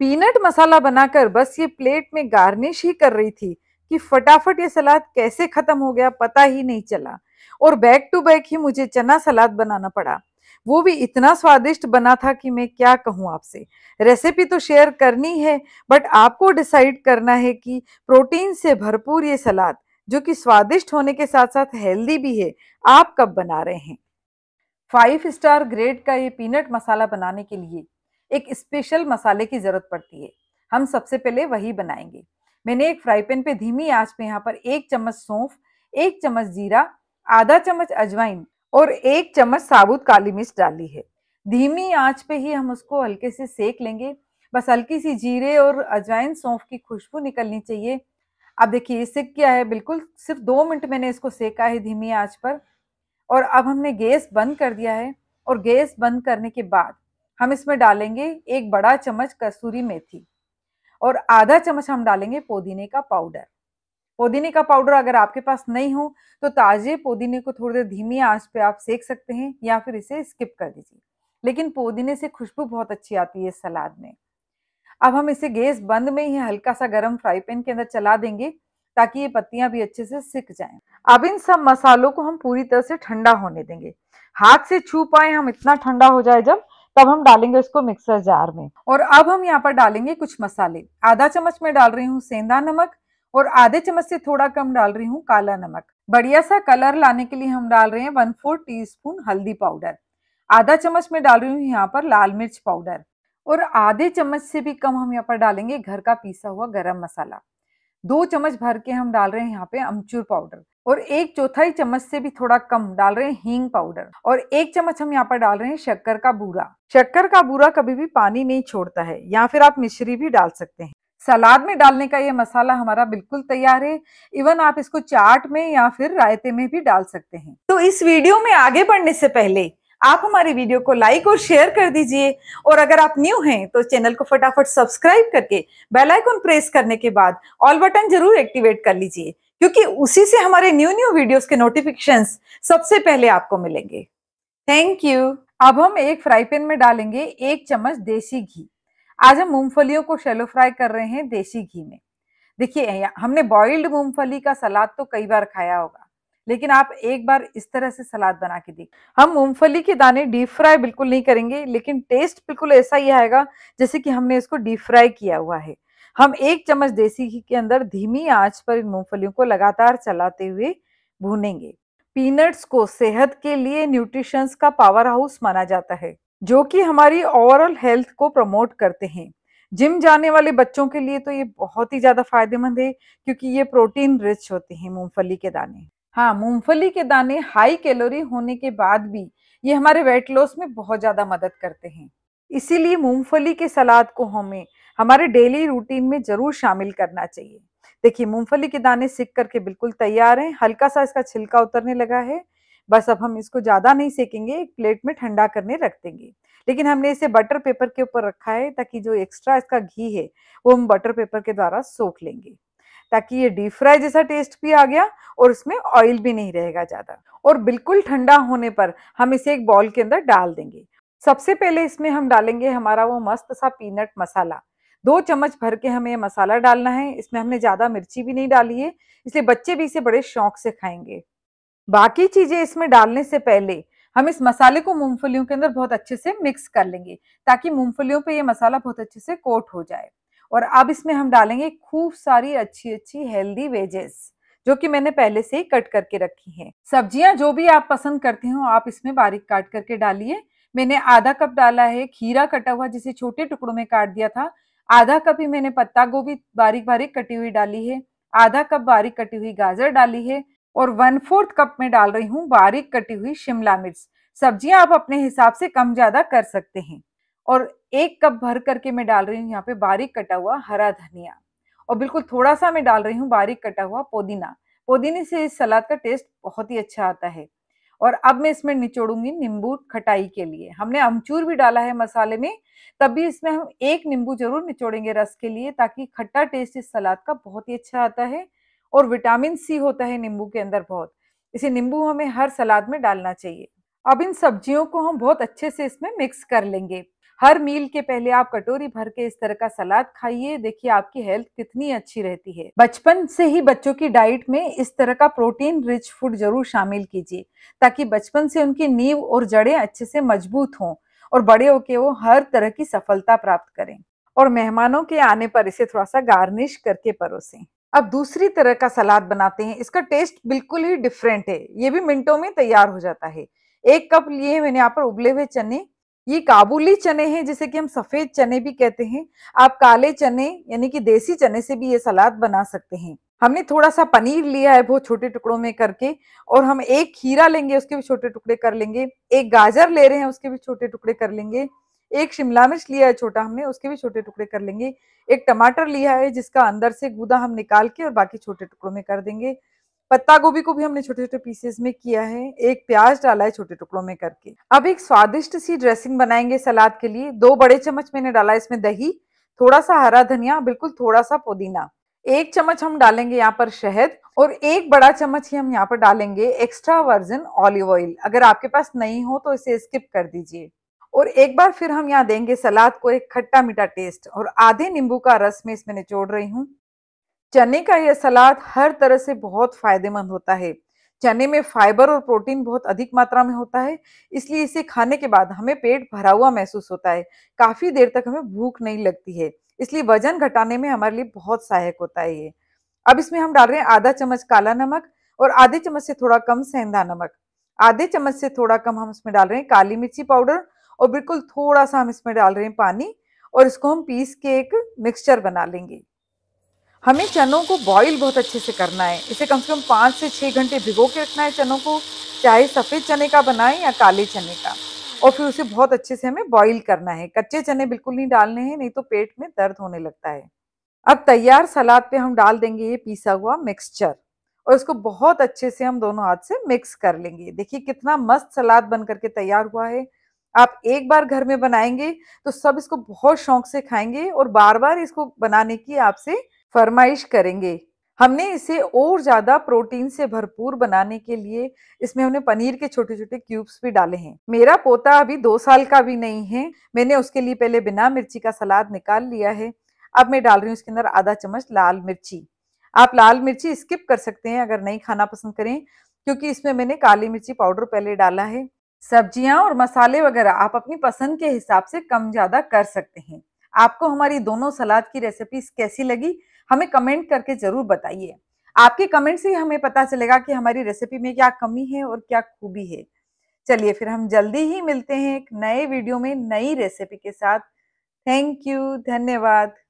peanut मसाला बनाकर बस ये प्लेट में गार्निश ही कर रही थी कि फटाफट ये सलाद कैसे खत्म हो गया पता ही नहीं चला और बैक टू बैक ही मुझे चना सलाद बनाना पड़ा वो भी इतना स्वादिष्ट बना था कि मैं क्या कहूँ आपसे रेसिपी तो शेयर करनी है बट आपको डिसाइड करना है कि प्रोटीन से भरपूर ये सलाद जो कि स्वादिष्ट होने के साथ साथ हेल्दी भी है आप कब बना रहे हैं फाइव स्टार ग्रेड का ये पीनट मसाला बनाने के लिए एक स्पेशल मसाले की ज़रूरत पड़ती है हम सबसे पहले वही बनाएंगे मैंने एक फ्राई पैन पे धीमी आंच पे यहाँ पर एक चम्मच सौंफ एक चम्मच जीरा आधा चम्मच अजवाइन और एक चम्मच साबुत काली मिर्च डाली है धीमी आंच पे ही हम उसको हल्के से सेक लेंगे बस हल्की सी जीरे और अजवाइन सौंफ की खुशबू निकलनी चाहिए अब देखिए सेक क्या है बिल्कुल सिर्फ दो मिनट मैंने इसको सेका है धीमी आंच पर और अब हमने गैस बंद कर दिया है और गैस बंद करने के बाद हम इसमें डालेंगे एक बड़ा चम्मच कसूरी मेथी और आधा चम्मच हम डालेंगे पुदीने का पाउडर पुदीने का पाउडर अगर आपके पास नहीं हो तो ताजे पुदीने को थोड़ी देर धीमी आंच पे आप सेक सकते हैं या फिर इसे स्किप कर दीजिए लेकिन पुदीने से खुशबू बहुत अच्छी आती है सलाद में अब हम इसे गैस बंद में ही हल्का सा गर्म फ्राई पैन के अंदर चला देंगे ताकि ये पत्तियां भी अच्छे से सिक जाए अब इन सब मसालों को हम पूरी तरह से ठंडा होने देंगे हाथ से छू पाए हम इतना ठंडा हो जाए जब तब हम डालेंगे उसको मिक्सर जार में और अब हम यहाँ पर डालेंगे कुछ मसाले आधा चम्मच में डाल रही हूँ सेंधा नमक और आधे चम्मच से थोड़ा कम डाल रही हूँ काला नमक बढ़िया सा कलर लाने के लिए हम डाल रहे हैं वन फोर टी हल्दी पाउडर आधा चम्मच में डाल रही हूँ यहाँ पर लाल मिर्च पाउडर और आधे चम्मच से भी कम हम यहाँ पर डालेंगे घर का पीसा हुआ गरम मसाला दो चम्मच भर के हम डाल रहे हैं यहाँ पे अमचूर पाउडर और एक चौथाई चम्मच से भी थोड़ा कम डाल रहे हैं हींग पाउडर और एक चम्मच हम यहाँ पर डाल रहे हैं शक्कर का बूरा शक्कर का बूरा कभी भी पानी नहीं छोड़ता है या फिर आप मिश्री भी डाल सकते हैं सलाद में डालने का ये मसाला हमारा बिल्कुल तैयार है इवन आप इसको चाट में या फिर रायते में भी डाल सकते हैं तो इस वीडियो में आगे बढ़ने से पहले आप हमारे वीडियो को लाइक और शेयर कर दीजिए और अगर आप न्यू हैं तो चैनल को फटाफट सब्सक्राइब करके बेल आइकन प्रेस करने के बाद ऑल बटन जरूर एक्टिवेट कर लीजिए क्योंकि उसी से हमारे न्यू न्यू वीडियोस के नोटिफिकेशन सबसे पहले आपको मिलेंगे थैंक यू अब हम एक फ्राई पैन में डालेंगे एक चम्मच देसी घी आज हम मूंगफलियों को शेलो फ्राई कर रहे हैं देसी घी में देखिए हमने बॉइल्ड मूंगफली का सलाद तो कई बार खाया होगा लेकिन आप एक बार इस तरह से सलाद बना के देखिए हम मूंगफली के दाने डीप फ्राई बिल्कुल नहीं करेंगे लेकिन टेस्ट बिल्कुल ऐसा ही आएगा जैसे कि हमने इसको डीप फ्राई किया हुआ है हम एक चम्मच देसी घी के अंदर धीमी आंच पर इन मूंगफलियों को लगातार चलाते हुए भूनेंगे पीनट्स को सेहत के लिए न्यूट्रिशंस का पावर हाउस माना जाता है जो कि हमारी ओवरऑल हेल्थ को प्रमोट करते हैं जिम जाने वाले बच्चों के लिए तो ये बहुत ही ज़्यादा फायदेमंद है क्योंकि ये प्रोटीन रिच होते हैं मूंगफली के दाने हाँ मूंगफली के दाने हाई कैलोरी होने के बाद भी ये हमारे वेट लॉस में बहुत ज़्यादा मदद करते हैं इसीलिए मूंगफली के सलाद को हमें हमारे डेली रूटीन में जरूर शामिल करना चाहिए देखिए मूंगफली के दाने सिक करके बिल्कुल तैयार हैं हल्का सा इसका छिलका उतरने लगा है बस अब हम इसको ज़्यादा नहीं सेकेंगे एक प्लेट में ठंडा करने रख देंगे लेकिन हमने इसे बटर पेपर के ऊपर रखा है ताकि जो एक्स्ट्रा इसका घी है वो हम बटर पेपर के द्वारा सोख लेंगे ताकि ये डीप फ्राई जैसा टेस्ट भी आ गया और इसमें ऑयल भी नहीं रहेगा ज़्यादा और बिल्कुल ठंडा होने पर हम इसे एक बॉल के अंदर डाल देंगे सबसे पहले इसमें हम डालेंगे हमारा वो मस्त सा पीनट मसाला दो चम्मच भर के हमें मसाला डालना है इसमें हमने ज़्यादा मिर्ची भी नहीं डाली है इसलिए बच्चे भी इसे बड़े शौक से खाएंगे बाकी चीज़ें इसमें डालने से पहले हम इस मसाले को मूंगफलियों के अंदर बहुत अच्छे से मिक्स कर लेंगे ताकि मूंगफलियों पे ये मसाला बहुत अच्छे से कोट हो जाए और अब इसमें हम डालेंगे खूब सारी अच्छी अच्छी हेल्दी वेजेस जो कि मैंने पहले से ही कट करके रखी हैं सब्जियां जो भी आप पसंद करते हो आप इसमें बारीक काट करके डालिए मैंने आधा कप डाला है खीरा कटा हुआ जिसे छोटे टुकड़ों में काट दिया था आधा कप ही मैंने पत्ता गोभी बारीक बारीक कटी हुई डाली है आधा कप बारीक कटी हुई गाजर डाली है और वन फोर्थ कप में डाल रही हूँ बारीक कटी हुई शिमला मिर्च सब्जियां आप अपने हिसाब से कम ज्यादा कर सकते हैं और एक कप भर करके मैं डाल रही हूँ यहाँ पे बारीक कटा हुआ हरा धनिया और बिल्कुल थोड़ा सा मैं डाल रही हूँ बारीक कटा हुआ पुदीना पुदीने से इस सलाद का टेस्ट बहुत ही अच्छा आता है और अब मैं इसमें निचोड़ूंगी नींबू खटाई के लिए हमने अमचूर भी डाला है मसाले में तब भी इसमें हम एक नींबू जरूर निचोड़ेंगे रस के लिए ताकि खट्टा टेस्ट इस सलाद का बहुत ही अच्छा आता है और विटामिन सी होता है नींबू के अंदर बहुत इसे नींबू हमें हर सलाद में डालना चाहिए अब इन सब्जियों को हम बहुत अच्छे से इसमें मिक्स कर लेंगे हर मील के पहले आप कटोरी भर के इस तरह का सलाद खाइए देखिए आपकी हेल्थ कितनी अच्छी रहती है बचपन से ही बच्चों की डाइट में इस तरह का प्रोटीन रिच फूड जरूर शामिल कीजिए ताकि बचपन से उनकी नींव और जड़ें अच्छे से मजबूत हों और बड़े होके वो हर तरह की सफलता प्राप्त करें और मेहमानों के आने पर इसे थोड़ा सा गार्निश करके परोसें अब दूसरी तरह का सलाद बनाते हैं इसका टेस्ट बिल्कुल ही डिफरेंट है ये भी मिनटों में तैयार हो जाता है एक कप लिए मैंने यहाँ पर उबले हुए चने ये काबुली चने हैं जिसे कि हम सफेद चने भी कहते हैं आप काले चने यानी कि देसी चने से भी ये सलाद बना सकते हैं हमने थोड़ा सा पनीर लिया है बहुत छोटे टुकड़ों में करके और हम एक खीरा लेंगे उसके भी छोटे टुकड़े कर लेंगे एक गाजर ले रहे हैं उसके भी छोटे टुकड़े कर लेंगे एक शिमला मिर्च लिया है छोटा हमने उसके भी छोटे टुकड़े कर लेंगे एक टमाटर लिया है जिसका अंदर से गूदा हम निकाल के और बाकी छोटे टुकड़ों में कर देंगे पत्ता गोभी को भी हमने छोटे छोटे पीसेस में किया है एक प्याज डाला है छोटे टुकड़ों में करके अब एक स्वादिष्ट सी ड्रेसिंग बनाएंगे सलाद के लिए दो बड़े चम्मच मैंने डाला है इसमें दही थोड़ा सा हरा धनिया बिल्कुल थोड़ा सा पुदीना एक चम्मच हम डालेंगे यहाँ पर शहद और एक बड़ा चम्मच ही हम यहाँ पर डालेंगे एक्स्ट्रा वर्जिन ऑलिव ऑयल अगर आपके पास नहीं हो तो इसे स्किप कर दीजिए और एक बार फिर हम यहाँ देंगे सलाद को एक खट्टा मीठा टेस्ट और आधे नींबू का रस में इसमें निचोड़ रही हूँ चने का यह सलाद हर तरह से बहुत फायदेमंद होता है चने में फाइबर और प्रोटीन बहुत अधिक मात्रा में होता है इसलिए इसे खाने के बाद हमें पेट भरा हुआ महसूस होता है काफ़ी देर तक हमें भूख नहीं लगती है इसलिए वजन घटाने में हमारे लिए बहुत सहायक होता है ये अब इसमें हम डाल रहे हैं आधा चम्मच काला नमक और आधे चम्मच से थोड़ा कम सेंधा नमक आधे चम्मच से थोड़ा कम हम इसमें डाल रहे हैं काली मिर्ची पाउडर और बिल्कुल थोड़ा सा हम इसमें डाल रहे हैं पानी और इसको हम पीस के एक मिक्सचर बना लेंगे हमें चनों को बॉईल बहुत अच्छे से करना है इसे कम से कम पाँच से छः घंटे भिगो के रखना है चनों को चाहे सफ़ेद चने का बनाएं या काले चने का और फिर उसे बहुत अच्छे से हमें बॉईल करना है कच्चे चने बिल्कुल नहीं डालने हैं नहीं तो पेट में दर्द होने लगता है अब तैयार सलाद पे हम डाल देंगे ये पीसा हुआ मिक्सचर और इसको बहुत अच्छे से हम दोनों हाथ से मिक्स कर लेंगे देखिए कितना मस्त सलाद बन करके तैयार हुआ है आप एक बार घर में बनाएंगे तो सब इसको बहुत शौक से खाएंगे और बार बार इसको बनाने की आपसे फरमाइश करेंगे हमने इसे और ज़्यादा प्रोटीन से भरपूर बनाने के लिए इसमें हमने पनीर के छोटे छोटे क्यूब्स भी डाले हैं मेरा पोता अभी दो साल का भी नहीं है मैंने उसके लिए पहले बिना मिर्ची का सलाद निकाल लिया है अब मैं डाल रही हूँ इसके अंदर आधा चम्मच लाल मिर्ची आप लाल मिर्ची स्किप कर सकते हैं अगर नहीं खाना पसंद करें क्योंकि इसमें मैंने काली मिर्ची पाउडर पहले डाला है सब्जियां और मसाले वगैरह आप अपनी पसंद के हिसाब से कम ज़्यादा कर सकते हैं आपको हमारी दोनों सलाद की रेसिपीज कैसी लगी हमें कमेंट करके ज़रूर बताइए आपके कमेंट से हमें पता चलेगा कि हमारी रेसिपी में क्या कमी है और क्या खूबी है चलिए फिर हम जल्दी ही मिलते हैं एक नए वीडियो में नई रेसिपी के साथ थैंक यू धन्यवाद